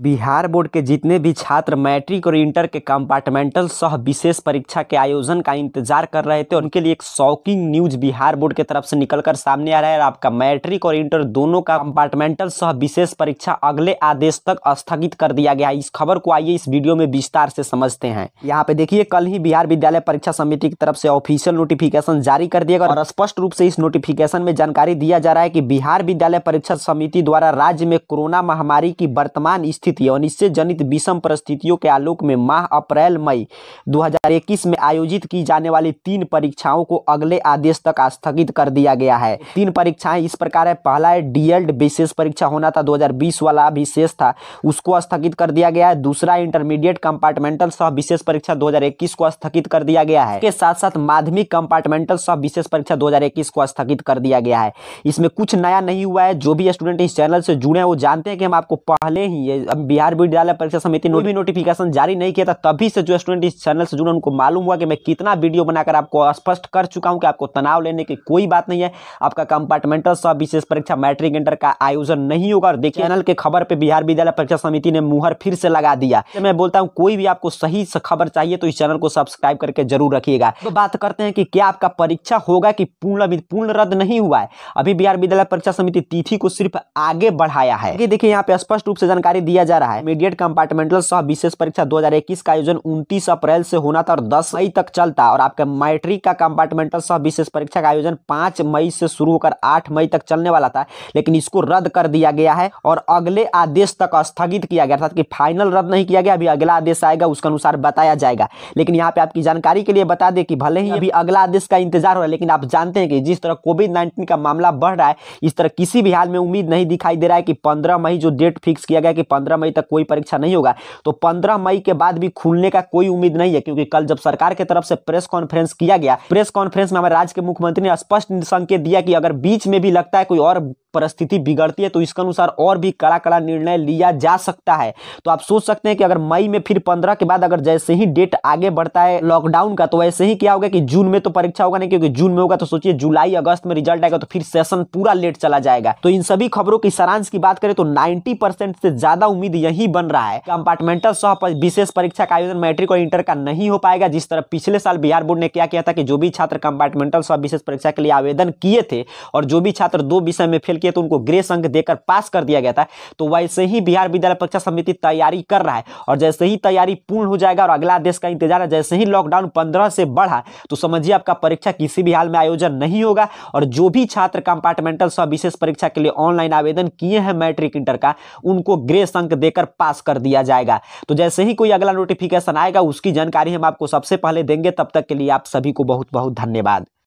Bihar board के जितने भी छात्र मैट्रिक और इंटर के कंपार्टमेंटल सह विशेष परीक्षा के आयोजन का इंतजार कर रहे थे उनके लिए एक शॉकिंग न्यूज बिहार बोर्ड के तरफ से निकलकर सामने आ रहा है आपका मैट्रिक और इंटर दोनों का कंपार्टमेंटल सह विशेष परीक्षा अगले आदेश तक स्थगित कर दिया गया है इस खबर को आइए इस वीडियो में विस्तार से समझते हैं यहाँ पे देखिए कल ही बिहार विद्यालय परीक्षा समिति की तरफ से ऑफिशियल नोटिफिकेशन जारी कर दिया गया और स्पष्ट रूप से इस नोटिफिकेशन में जानकारी दिया जा रहा है की बिहार विद्यालय परीक्षा समिति द्वारा राज्य में कोरोना महामारी की वर्तमान स्थिति और इससे जनित विषम परिस्थितियों के आलोक में माह अप्रैल मई 2021 में आयोजित की जाने वाली तीन परीक्षाओं को अगले आदेश तक स्थगित कर दिया गया है तीन परीक्षाएं इस प्रकार है पहला है डीएल्ड विशेष परीक्षा होना था 2020 वाला शेष था उसको स्थगित कर दिया गया है दूसरा इंटरमीडिएट कंपार्टमेंटल सह विशेष परीक्षा दो को स्थगित कर दिया गया है इसके साथ साथ माध्यमिक कंपार्टमेंटल सह विशेष परीक्षा दो को स्थगित कर दिया गया है इसमें कुछ नया नहीं हुआ है जो भी स्टूडेंट इस चैनल से जुड़े हैं वो जानते हैं कि हम आपको पहले ही बिहार विद्यालय परीक्षा समिति ने भी नोटिफिकेशन जारी नहीं किया था तभी से जो स्टूडेंट इस चैनल से जुड़े उनको मालूम हुआ कि मैं कितना वीडियो बनाकर आपको स्पष्ट कर चुका हूँ कि आपको तनाव लेने की कोई बात नहीं है आपका कंपार्टमेंटल सब विशेष परीक्षा मैट्रिक इंटर का आयोजन नहीं होगा और देखिए चैनल के खबर पर बिहार विद्यालय परीक्षा समिति ने मुहर फिर से लगा दिया मैं बोलता हूँ कोई भी आपको सही खबर चाहिए तो इस चैनल को सब्सक्राइब करके जरूर रखिएगा तो बात करते हैं कि क्या आपका परीक्षा होगा कि पूर्ण अभी पूर्ण रद्द नहीं हुआ है अभी बिहार विद्यालय परीक्षा समिति तिथि को सिर्फ आगे बढ़ाया है देखिए यहाँ पे स्पष्ट रूप से जानकारी दिया किया जा रहा है मीडिएट कंपार्टमेंटल सह विशेष परीक्षा 2021 का आयोजन 29 अप्रैल से होना था और 10 मई तक चलता और आपका मैट्रिक का कंपार्टमेंटल सह विशेष परीक्षा का आयोजन 5 मई से शुरू होकर 8 मई तक चलने वाला था लेकिन इसको रद्द कर दिया गया है और अगले आदेश तक स्थगित किया गया था कि फाइनल रद्द नहीं किया गया अभी अगला आदेश आएगा उसके अनुसार बताया जाएगा लेकिन यहाँ पे आपकी जानकारी के लिए बता दे कि भले ही अभी अगला आदेश का इंतजार हो रहा है लेकिन आप जानते हैं कि जिस तरह कोविड नाइन्टीन का मामला बढ़ रहा है इस तरह किसी भी हाल में उम्मीद नहीं दिखाई दे रहा है कि पंद्रह मई जो डेट फिक्स किया गया कि पंद्रह पंद्रह मई तक कोई परीक्षा नहीं होगा तो पंद्रह मई के बाद भी खुलने का कोई उम्मीद नहीं है क्योंकि कल जब सरकार की तरफ से प्रेस कॉन्फ्रेंस किया गया प्रेस कॉन्फ्रेंस में हमारे राज्य के मुख्यमंत्री ने स्पष्ट संकेत दिया कि अगर बीच में भी लगता है कोई और परिस्थिति बिगड़ती है तो इसके अनुसार और भी कड़ा कड़ा निर्णय लिया जा सकता है तो आप सोच सकते हैं कि अगर मई में फिर पंद्रह के बाद अगर जैसे ही डेट आगे बढ़ता है लॉकडाउन का तो वैसे ही क्या होगा कि जून में तो परीक्षा होगा नहीं क्योंकि जून में होगा तो सोचिए जुलाई अगस्त में रिजल्ट आएगा तो फिर सेशन पूरा लेट चला जाएगा तो इन सभी खबरों की सारांश की बात करें तो नाइन्टी से ज्यादा उम्मीद यही बन रहा है कंपार्टमेंटल सह विशेष परीक्षा का आयोजन मैट्रिक और इंटर का नहीं हो पाएगा जिस तरह पिछले साल बिहार बोर्ड ने क्या किया था कि जो भी छात्र कंपार्टमेंटल सह विशेष परीक्षा के लिए आवेदन किए थे और जो भी छात्र दो विषय में फेल किए तो उनको ग्रेस अंक देकर पास कर दिया गया था तो वैसे ही बिहार विद्यालय परीक्षा समिति तैयारी कर रहा है और जैसे ही तैयारी पूर्ण हो जाएगा और अगला आदेश का इंतजार है जैसे ही लॉकडाउन पंद्रह से बढ़ा तो समझिए आपका परीक्षा किसी भी हाल में आयोजन नहीं होगा और जो भी छात्र कंपार्टमेंटल सह विशेष परीक्षा के लिए ऑनलाइन आवेदन किए हैं मैट्रिक इंटर का उनको ग्रेस अंक देकर पास कर दिया जाएगा तो जैसे ही कोई अगला नोटिफिकेशन आएगा उसकी जानकारी हम आपको सबसे पहले देंगे तब तक के लिए आप सभी को बहुत बहुत धन्यवाद